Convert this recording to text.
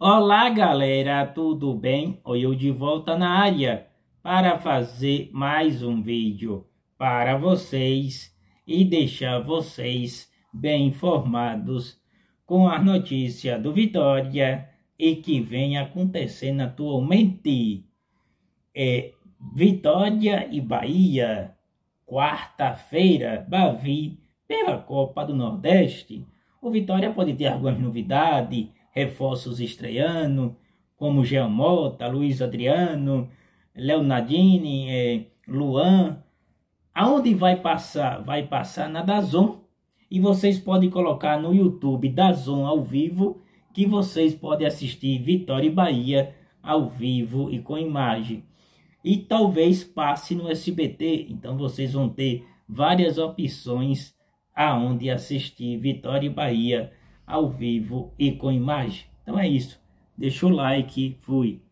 Olá galera, tudo bem? Eu de volta na área para fazer mais um vídeo para vocês e deixar vocês bem informados com a notícia do Vitória e que vem acontecendo atualmente. É Vitória e Bahia, quarta-feira, Bavi, pela Copa do Nordeste. O Vitória pode ter algumas novidades, reforços estreando, como Jean Mota, Luiz Adriano, Leonardini, eh, é, Luan. Aonde vai passar? Vai passar na Dazon. E vocês podem colocar no YouTube Dazon ao vivo, que vocês podem assistir Vitória e Bahia ao vivo e com imagem. E talvez passe no SBT, então vocês vão ter várias opções aonde assistir Vitória e Bahia ao vivo e com imagem. Então é isso. Deixa o like, fui.